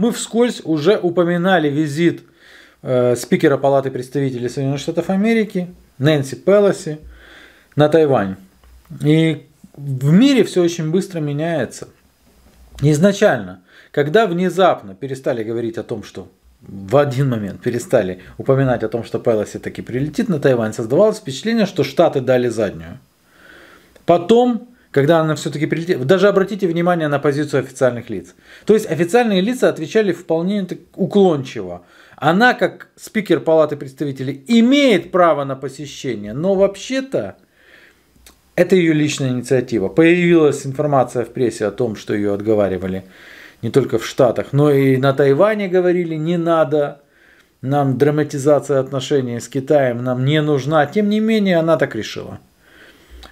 Мы вскользь уже упоминали визит э, спикера Палаты представителей Соединенных Штатов Америки Нэнси Пелоси на Тайвань. И в мире все очень быстро меняется. Изначально, когда внезапно перестали говорить о том, что в один момент перестали упоминать о том, что Пелоси таки прилетит на Тайвань, создавалось впечатление, что Штаты дали заднюю. Потом когда она все-таки прилетела. Даже обратите внимание на позицию официальных лиц. То есть официальные лица отвечали вполне уклончиво. Она, как спикер Палаты представителей, имеет право на посещение, но вообще-то это ее личная инициатива. Появилась информация в прессе о том, что ее отговаривали не только в Штатах, но и на Тайване говорили, не надо, нам драматизация отношений с Китаем нам не нужна. Тем не менее, она так решила.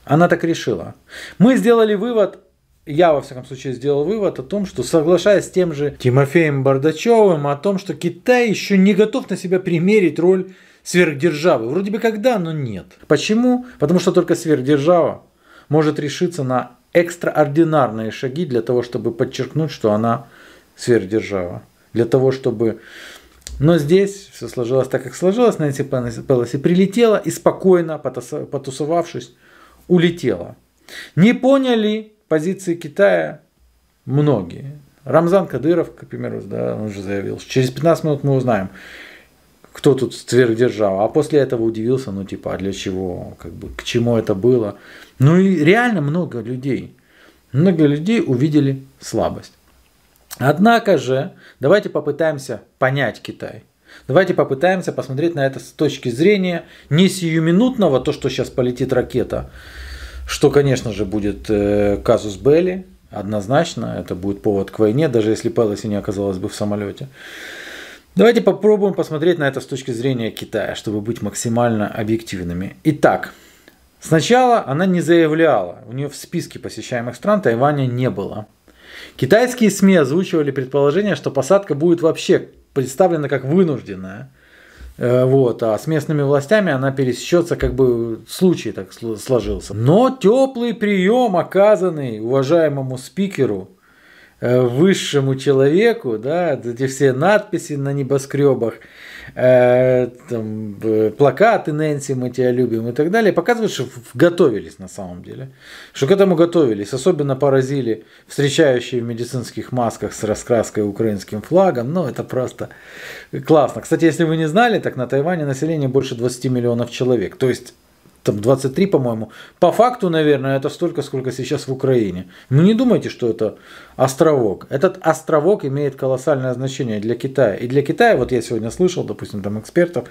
Она так решила. Мы сделали вывод, я во всяком случае сделал вывод о том, что соглашаясь с тем же Тимофеем Бардачевым о том, что Китай еще не готов на себя примерить роль сверхдержавы. Вроде бы когда, но нет. Почему? Потому что только сверхдержава может решиться на экстраординарные шаги для того, чтобы подчеркнуть, что она сверхдержава. Для того, чтобы... Но здесь все сложилось так, как сложилось. Нэнси Пелоси прилетела и спокойно, потусовавшись, улетела. Не поняли позиции Китая многие. Рамзан Кадыров, к примеру, да, он же заявил, что через 15 минут мы узнаем, кто тут сверхдержава. А после этого удивился, ну типа, а для чего, как бы, к чему это было. Ну и реально много людей, много людей увидели слабость. Однако же, давайте попытаемся понять Китай. Давайте попытаемся посмотреть на это с точки зрения не сиюминутного, то, что сейчас полетит ракета, что, конечно же, будет э, казус Белли, однозначно, это будет повод к войне, даже если Пелоси не оказалась бы в самолете. Давайте попробуем посмотреть на это с точки зрения Китая, чтобы быть максимально объективными. Итак, сначала она не заявляла, у нее в списке посещаемых стран Тайваня не было. Китайские СМИ озвучивали предположение, что посадка будет вообще представлена как вынужденная. Э, вот, а с местными властями она пересечется, как бы случай так сложился. Но теплый прием, оказанный уважаемому спикеру, Э, высшему человеку, да, эти все надписи на небоскребах, э, там, э, плакаты Нэнси, мы тебя любим и так далее, показывают, что готовились на самом деле, что к этому готовились, особенно поразили встречающие в медицинских масках с раскраской украинским флагом, ну это просто классно. Кстати, если вы не знали, так на Тайване население больше 20 миллионов человек, то есть там 23, по-моему. По факту, наверное, это столько, сколько сейчас в Украине. Ну не думайте, что это островок. Этот островок имеет колоссальное значение для Китая. И для Китая, вот я сегодня слышал, допустим, там экспертов,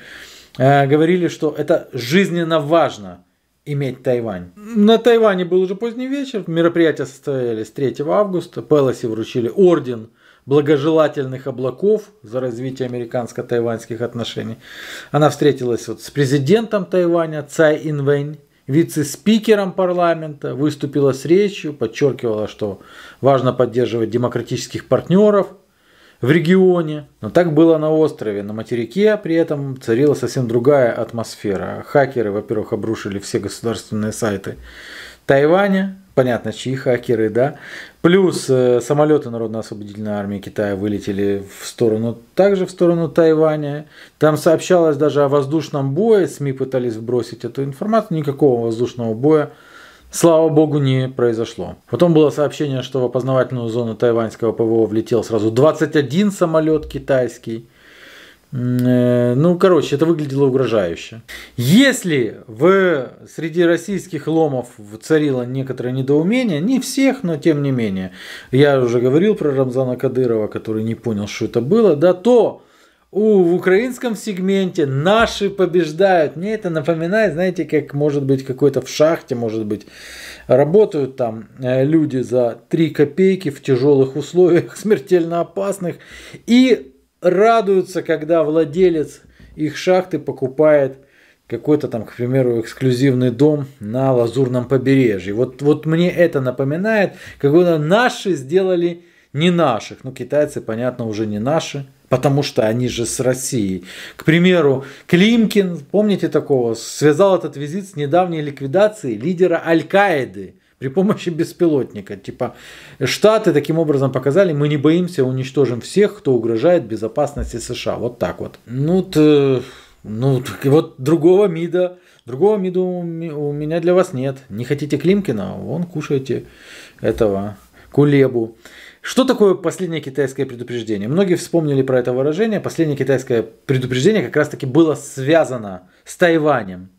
э, говорили, что это жизненно важно иметь Тайвань. На Тайване был уже поздний вечер, мероприятия состоялись 3 августа, Пелоси вручили орден благожелательных облаков за развитие американско-тайваньских отношений. Она встретилась вот с президентом Тайваня Цай Инвэнь, вице-спикером парламента, выступила с речью, подчеркивала, что важно поддерживать демократических партнеров в регионе. Но так было на острове, на материке а при этом царила совсем другая атмосфера. Хакеры, во-первых, обрушили все государственные сайты Тайваня, понятно, чьи хакеры, да. Плюс э, самолеты Народно-освободительной армии Китая вылетели в сторону, также в сторону Тайваня. Там сообщалось даже о воздушном бое, СМИ пытались вбросить эту информацию, никакого воздушного боя Слава богу, не произошло. Потом было сообщение, что в опознавательную зону тайваньского ПВО влетел сразу 21 самолет китайский. Э, ну, короче, это выглядело угрожающе. Если в, среди российских ломов царило некоторое недоумение, не всех, но тем не менее, я уже говорил про Рамзана Кадырова, который не понял, что это было, да то у, в украинском сегменте наши побеждают. Мне это напоминает, знаете, как может быть какой-то в шахте, может быть, работают там э, люди за 3 копейки в тяжелых условиях, смертельно опасных, и радуются, когда владелец их шахты покупает какой-то там, к примеру, эксклюзивный дом на Лазурном побережье. Вот, вот мне это напоминает, как будто наши сделали не наших. Ну, китайцы, понятно, уже не наши, потому что они же с Россией. К примеру, Климкин, помните такого, связал этот визит с недавней ликвидацией лидера Аль-Каиды – при помощи беспилотника. Типа Штаты таким образом показали, мы не боимся, уничтожим всех, кто угрожает безопасности США. Вот так вот. Ну, то, ну вот другого МИДа, другого МИДа у меня для вас нет. Не хотите Климкина, вон кушайте этого кулебу. Что такое последнее китайское предупреждение? Многие вспомнили про это выражение. Последнее китайское предупреждение как раз таки было связано с Тайванем.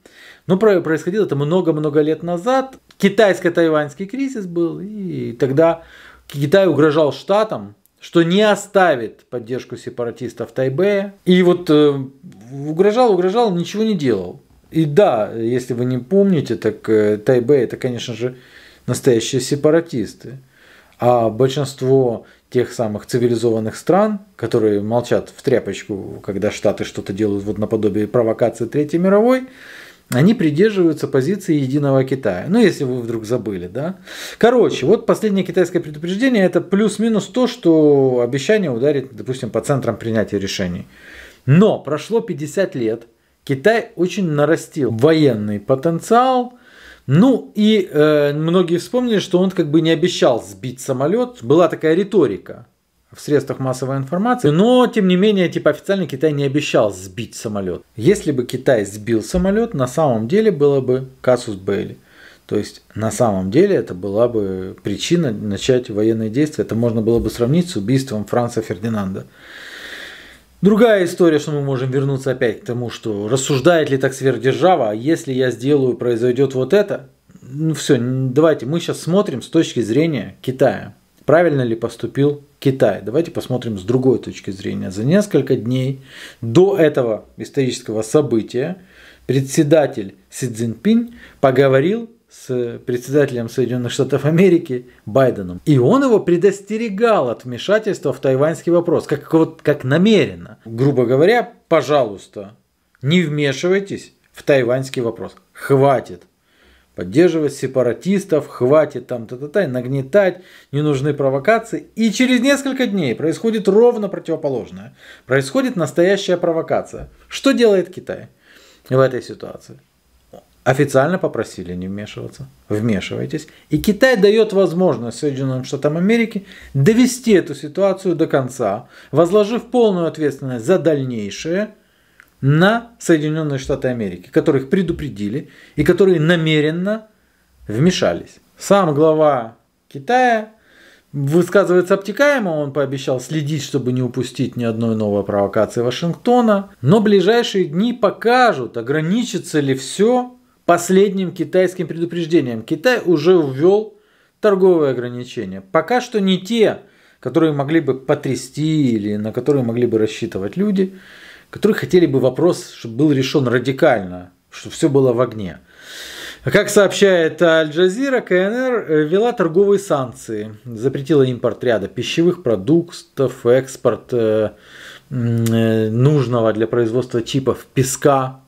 Но ну, происходило это много-много лет назад. Китайско-тайваньский кризис был, и тогда Китай угрожал штатам, что не оставит поддержку сепаратистов в Тайбэя. И вот э, угрожал, угрожал, ничего не делал. И да, если вы не помните, так э, Тайбэй это, конечно же, настоящие сепаратисты. А большинство тех самых цивилизованных стран, которые молчат в тряпочку, когда Штаты что-то делают вот наподобие провокации Третьей мировой, они придерживаются позиции единого Китая. Ну, если вы вдруг забыли, да. Короче, вот последнее китайское предупреждение – это плюс-минус то, что обещание ударит, допустим, по центрам принятия решений. Но прошло 50 лет, Китай очень нарастил военный потенциал, ну и э, многие вспомнили, что он как бы не обещал сбить самолет, была такая риторика – в средствах массовой информации, но тем не менее типа официально Китай не обещал сбить самолет. Если бы Китай сбил самолет, на самом деле было бы Касус Бейли. То есть на самом деле это была бы причина начать военные действия. Это можно было бы сравнить с убийством Франца Фердинанда. Другая история, что мы можем вернуться опять к тому, что рассуждает ли так сверхдержава, а если я сделаю, произойдет вот это. Ну все, давайте мы сейчас смотрим с точки зрения Китая правильно ли поступил Китай. Давайте посмотрим с другой точки зрения. За несколько дней до этого исторического события председатель Си Цзиньпин поговорил с председателем Соединенных Штатов Америки Байденом. И он его предостерегал от вмешательства в тайваньский вопрос, как, вот, как намеренно. Грубо говоря, пожалуйста, не вмешивайтесь в тайваньский вопрос. Хватит поддерживать сепаратистов, хватит там та-та-та, нагнетать, не нужны провокации. И через несколько дней происходит ровно противоположное. Происходит настоящая провокация. Что делает Китай в этой ситуации? Официально попросили не вмешиваться. Вмешивайтесь. И Китай дает возможность Соединенным Штатам Америки довести эту ситуацию до конца, возложив полную ответственность за дальнейшее на Соединенные Штаты Америки, которых предупредили и которые намеренно вмешались. Сам глава Китая высказывается обтекаемо, он пообещал следить, чтобы не упустить ни одной новой провокации Вашингтона. Но ближайшие дни покажут, ограничится ли все последним китайским предупреждением. Китай уже ввел торговые ограничения. Пока что не те, которые могли бы потрясти или на которые могли бы рассчитывать люди которые хотели бы вопрос, чтобы был решен радикально, чтобы все было в огне. Как сообщает Аль-Джазира, КНР э, ввела торговые санкции, запретила импорт ряда пищевых продуктов, экспорт э, э, нужного для производства чипов песка,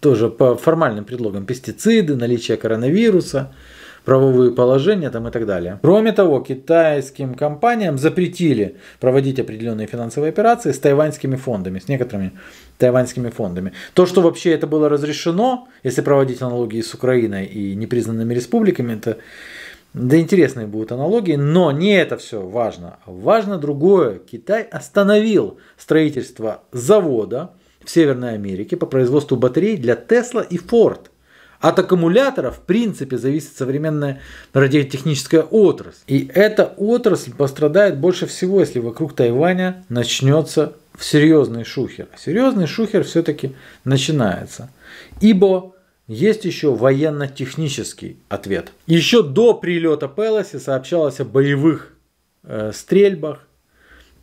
тоже по формальным предлогам пестициды, наличие коронавируса – правовые положения там и так далее. Кроме того, китайским компаниям запретили проводить определенные финансовые операции с тайваньскими фондами, с некоторыми тайваньскими фондами. То, что вообще это было разрешено, если проводить аналогии с Украиной и непризнанными республиками, это да интересные будут аналогии, но не это все важно. Важно другое. Китай остановил строительство завода в Северной Америке по производству батарей для Тесла и Ford. От аккумулятора, в принципе, зависит современная радиотехническая отрасль. И эта отрасль пострадает больше всего, если вокруг Тайваня начнется серьезный шухер. Серьезный шухер все-таки начинается. Ибо есть еще военно-технический ответ. Еще до прилета Пелоси сообщалось о боевых э, стрельбах,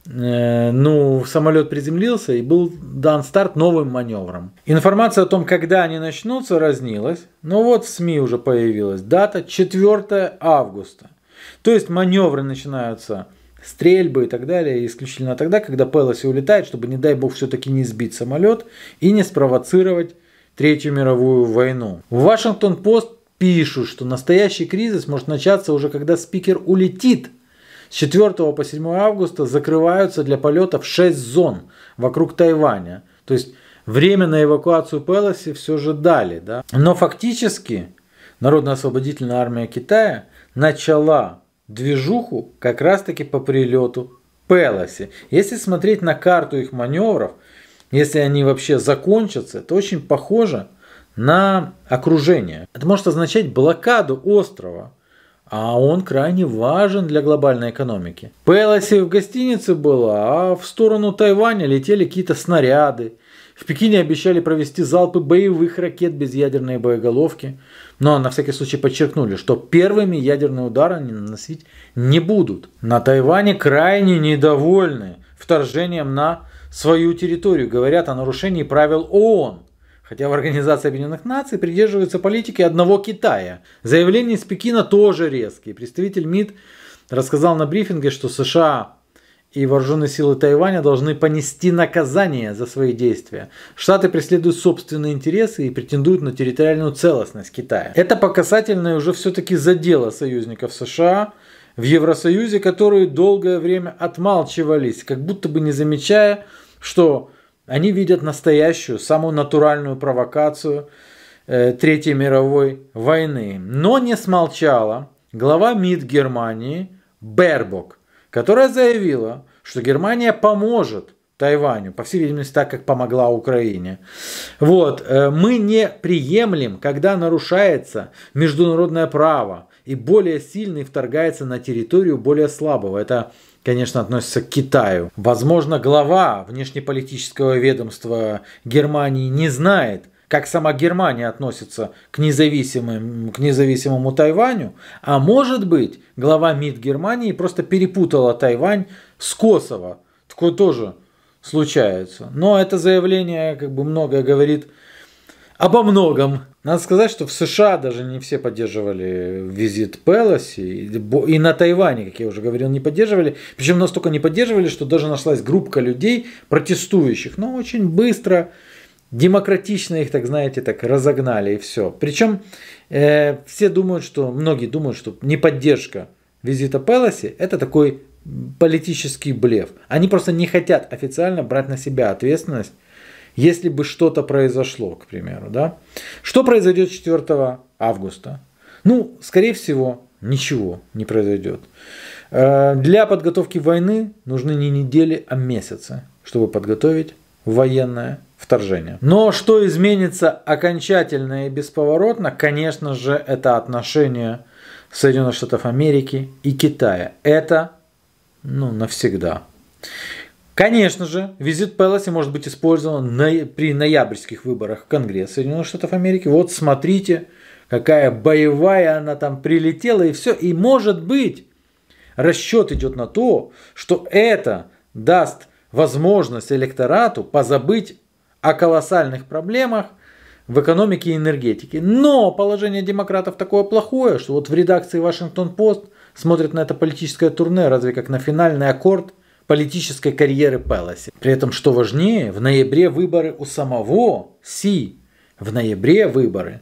Э, ну, самолет приземлился и был дан старт новым маневром. Информация о том, когда они начнутся, разнилась, но вот в СМИ уже появилась дата 4 августа. То есть маневры начинаются стрельбы и так далее, исключительно тогда, когда Пелоси улетает, чтобы, не дай бог, все-таки не сбить самолет и не спровоцировать Третью мировую войну. В Вашингтон-Пост пишут, что настоящий кризис может начаться уже когда спикер улетит – с 4 по 7 августа закрываются для полетов 6 зон вокруг Тайваня. То есть время на эвакуацию Пелоси все же дали. Да? Но фактически Народно-освободительная армия Китая начала движуху как раз таки по прилету Пелоси. Если смотреть на карту их маневров, если они вообще закончатся, это очень похоже на окружение. Это может означать блокаду острова а он крайне важен для глобальной экономики. Пелоси в гостинице была, а в сторону Тайваня летели какие-то снаряды. В Пекине обещали провести залпы боевых ракет без ядерной боеголовки, но на всякий случай подчеркнули, что первыми ядерные удары они наносить не будут. На Тайване крайне недовольны вторжением на свою территорию, говорят о нарушении правил ООН. Хотя в Организации Объединенных Наций придерживаются политики одного Китая. Заявление из Пекина тоже резкие. Представитель МИД рассказал на брифинге, что США и вооруженные силы Тайваня должны понести наказание за свои действия. Штаты преследуют собственные интересы и претендуют на территориальную целостность Китая. Это показательное уже все-таки задело союзников США в Евросоюзе, которые долгое время отмалчивались, как будто бы не замечая, что они видят настоящую, самую натуральную провокацию э, Третьей мировой войны. Но не смолчала глава МИД Германии Бербок, которая заявила, что Германия поможет Тайваню, по всей видимости, так, как помогла Украине. Вот. Э, мы не приемлем, когда нарушается международное право, и более сильный вторгается на территорию более слабого. Это, конечно, относится к Китаю. Возможно, глава внешнеполитического ведомства Германии не знает, как сама Германия относится к, независимым, к независимому Тайваню, а может быть, глава МИД Германии просто перепутала Тайвань с Косово. Такое тоже случается. Но это заявление как бы многое говорит обо многом. Надо сказать, что в США даже не все поддерживали визит Пелоси, и на Тайване, как я уже говорил, не поддерживали. Причем настолько не поддерживали, что даже нашлась группа людей, протестующих, но очень быстро, демократично их, так знаете, так разогнали и все. Причем э, все думают, что, многие думают, что не поддержка визита Пелоси – это такой политический блеф. Они просто не хотят официально брать на себя ответственность если бы что-то произошло, к примеру. Да? Что произойдет 4 августа? Ну, скорее всего, ничего не произойдет. Э, для подготовки войны нужны не недели, а месяцы, чтобы подготовить военное вторжение. Но что изменится окончательно и бесповоротно, конечно же, это отношение Соединенных Штатов Америки и Китая. Это ну, навсегда. Конечно же, визит Пелоси может быть использован на, при ноябрьских выборах в Конгресс Соединенных Штатов Америки. Вот смотрите, какая боевая она там прилетела и все. И может быть, расчет идет на то, что это даст возможность электорату позабыть о колоссальных проблемах в экономике и энергетике. Но положение демократов такое плохое, что вот в редакции Вашингтон Пост смотрят на это политическое турне, разве как на финальный аккорд политической карьеры Пелоси. При этом, что важнее, в ноябре выборы у самого Си, в ноябре выборы.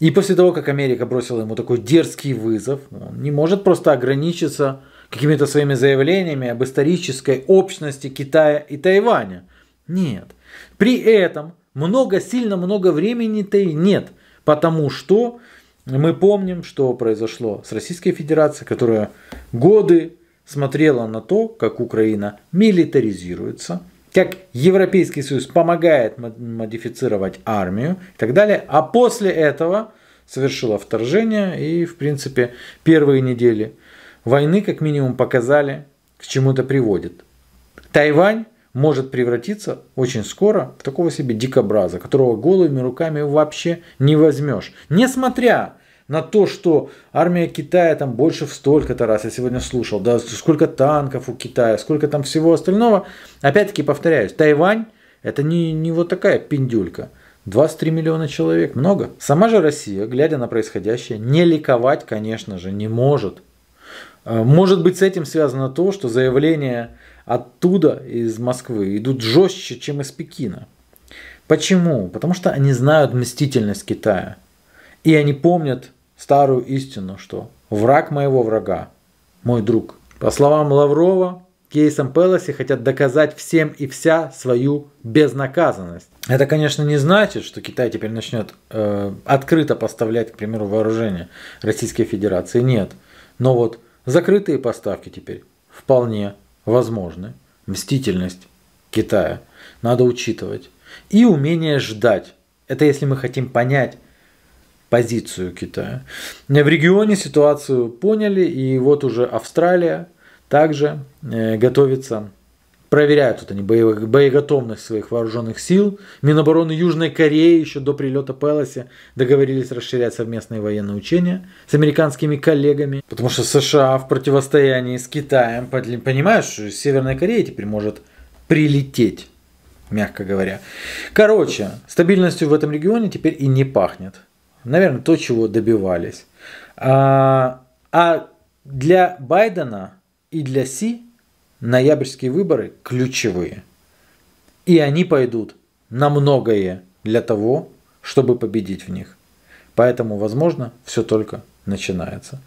И после того, как Америка бросила ему такой дерзкий вызов, он не может просто ограничиться какими-то своими заявлениями об исторической общности Китая и Тайваня. Нет. При этом много, сильно много времени-то и нет, потому что мы помним, что произошло с Российской Федерацией, которая годы смотрела на то, как Украина милитаризируется, как Европейский Союз помогает модифицировать армию и так далее, а после этого совершила вторжение и, в принципе, первые недели войны как минимум показали, к чему это приводит. Тайвань может превратиться очень скоро в такого себе дикобраза, которого голыми руками вообще не возьмешь. Несмотря на то, что армия Китая там больше в столько-то раз, я сегодня слушал, да, сколько танков у Китая, сколько там всего остального. Опять-таки повторяюсь, Тайвань это не, не вот такая пиндюлька. 23 миллиона человек, много. Сама же Россия, глядя на происходящее, не ликовать, конечно же, не может. А, может быть, с этим связано то, что заявления оттуда, из Москвы, идут жестче, чем из Пекина. Почему? Потому что они знают мстительность Китая – и они помнят старую истину, что враг моего врага – мой друг. По словам Лаврова, Кейсом Пелоси хотят доказать всем и вся свою безнаказанность. Это, конечно, не значит, что Китай теперь начнет э, открыто поставлять, к примеру, вооружение Российской Федерации. Нет. Но вот закрытые поставки теперь вполне возможны. Мстительность Китая надо учитывать. И умение ждать. Это если мы хотим понять, позицию Китая. Э, в регионе ситуацию поняли, и вот уже Австралия также э, готовится проверяют тут они боеготовность своих вооруженных сил. Минобороны Южной Кореи еще до прилета Пелоси договорились расширять совместные военные учения с американскими коллегами. Потому что США в противостоянии с Китаем, понимаешь, Северная Корея теперь может прилететь, мягко говоря. Короче, стабильностью в этом регионе теперь и не пахнет наверное, то, чего добивались. А, а для Байдена и для Си ноябрьские выборы ключевые. И они пойдут на многое для того, чтобы победить в них. Поэтому, возможно, все только начинается.